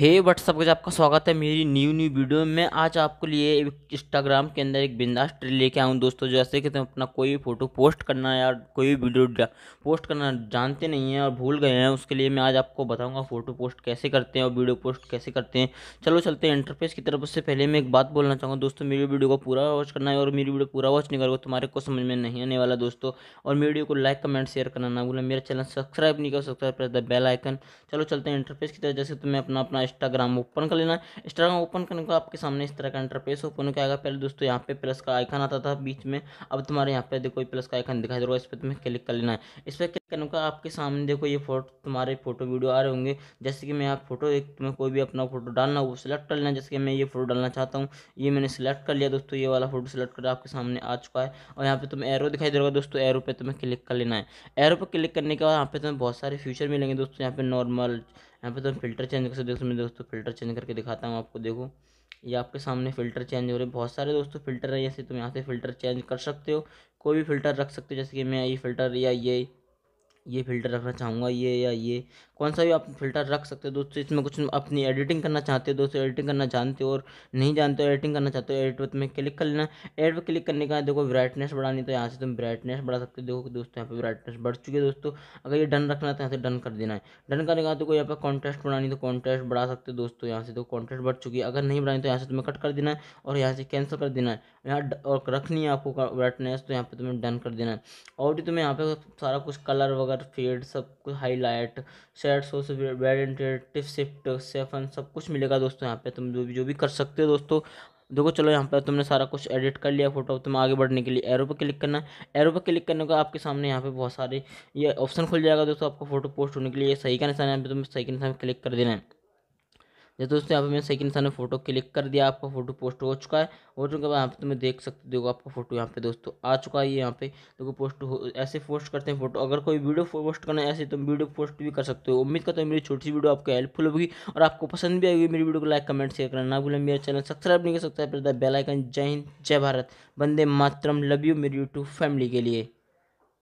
हे WhatsApp का आपका स्वागत है मेरी न्यू न्यू वीडियो में आज आपके लिए इंस्टाग्राम के अंदर एक बिंदास ट्रिल लेके आऊँ दोस्तों जैसे कि तुम अपना कोई भी फोटो पोस्ट करना या कोई भी वीडियो पोस्ट करना जानते नहीं हैं और भूल गए हैं उसके लिए मैं आज आपको बताऊंगा फ़ोटो पोस्ट कैसे करते हैं और वीडियो पोस्ट कैसे करते हैं चलो चलते हैं इंटरफेस की तरफ उससे पहले मैं एक बात बोलना चाहूँगा दोस्तों मेरी वीडियो को पूरा वॉच करना है और मेरी वीडियो पूरा वॉच नहीं करोगे तो तुम्हारे को समझ में नहीं आने वाला दोस्तों और वीडियो को लाइक कमेंट शेयर करना ना भूलें मेरा चैनल सब्सक्राइब नहीं कर सकता कर बेल आइकन चलो चलते हैं इंटरफेस की तरफ जैसे तुम्हें अपना अपना इंस्टाग्राम ओपन कर लेना है इंस्टाग्राम ओपन करने को आपके सामने इस तरह का इंटरफेस ओपन हो आएगा पहले दोस्तों यहाँ पे प्लस का आइकन आता था बीच में अब तुम्हारे यहाँ पे देखो प्लस का आइकन दिखाई दे रहा है इस पर तुम्हें क्लिक कर लेना है इस पर क्लिक करने का आपके सामने देखो ये फोटो तुम्हारे फोटो वीडियो आ रहे होंगे जैसे कि मैं यहाँ फोटो एक तुम्हें कोई भी अपना फोटो डालना वो सिलेक्ट कर लेना जैसे कि मैं ये फोटो डालना चाहता हूँ ये मैंने सिलेक्ट कर लिया दोस्तों ये वाला फोटो सिलेक्ट कर आपके सामने आ चुका है और यहाँ पे तुम्हें एरो दिखाई दे रहा दोस्तों एरो पर तुम्हें क्लिक कर लेना है एरो पर क्लिक करने के बाद यहाँ पे तुम्हें बहुत सारे फीचर मिलेंगे दोस्तों यहाँ पे नॉर्मल यहाँ पे तो फिल्टर चेंज कर सकते हो मैं दोस्तों फिल्टर चेंज करके दिखाता हूँ आपको देखो ये आपके सामने फ़िल्टर चेंज हो रहे हैं बहुत सारे दोस्तों फ़िल्टर है जैसे तुम यहाँ से फ़िल्टर चेंज कर सकते हो कोई भी फ़िल्टर रख सकते हो जैसे कि मैं ये फ़िल्टर या ये ये फ़िल्टर रखना चाहूँगा ये या ये कौन सा भी आप फिल्टर रख सकते हो दोस्तों इसमें कुछ अपनी एडिटिंग करना चाहते हो दोस्तों एडिटिंग करना जानते हो और नहीं जानते हो एडिटिंग करना चाहते हो एडिट में क्लिक कर लेना एड पर क्लिक करने का देखो ब्राइटनेस बढ़ानी तो यहाँ से तुम ब्राइटनेस बढ़ा सकते हो देखो दोस्तों यहाँ पर ब्राइटनेस बढ़ चुकी है दोस्तों अगर ये डन रखना तो यहाँ से डन कर देना है डन करने का देखो यहाँ पर कॉन्टेस्ट बढ़ानी तो कॉन्टेस्ट बढ़ा सकते हो दोस्तों यहाँ से तो कॉन्टेस्ट बढ़ चुकी है अगर नहीं बढ़ानी तो यहाँ से तुम्हें कट कर देना है और यहाँ से कैंसिल कर देना है यहाँ और रखनी है आपको ब्राइटनेस तो यहाँ पर तुम्हें डन कर देना है और भी तुम्हें यहाँ पर सारा कुछ कलर वगैरह फेड सब कुछ हाईलाइट सेट सोर्स वेड इंटरेटिव शिफ्ट सेफन सब कुछ मिलेगा दोस्तों यहाँ पे तुम जो भी जो भी कर सकते हो दोस्तों देखो चलो यहाँ पर तुमने सारा कुछ एडिट कर लिया फोटो तुम आगे बढ़ने के लिए एरो पर क्लिक करना एरो पर क्लिक करने का आपके सामने यहाँ पे बहुत सारे ये ऑप्शन खुल जाएगा दोस्तों आपको फोटो पोस्ट होने के लिए सही का निशान यहाँ पे तुम सही के निशान क्लिक कर देना है जैसे दोस्तों यहाँ पे मैंने सेकंड इंसान फोटो क्लिक कर दिया आपका फोटो पोस्ट हो चुका है और चुका बाद यहाँ पे तुम्हें देख सकते हो आपका फोटो यहाँ पे दोस्तों आ चुका है यहाँ पे देखो पोस्ट हो ऐसे पोस्ट करते हैं फोटो अगर कोई वीडियो पोस्ट करना है ऐसे तुम वीडियो पोस्ट भी कर सकते हो उम्मीद करता हूँ मेरी छोटी सी वीडियो आपको हेल्पफुल होगी और आपको पसंद भी आएगी मेरी वीडियो को लाइक कमेंट शेयर करना ना भूलें मेरा चैनल सब्सक्राइब नहीं कर सकता है बेलाइकन जय हिंद जय भारत वंदे मातरम लव यू मेरी यूट्यूब फैमिली के लिए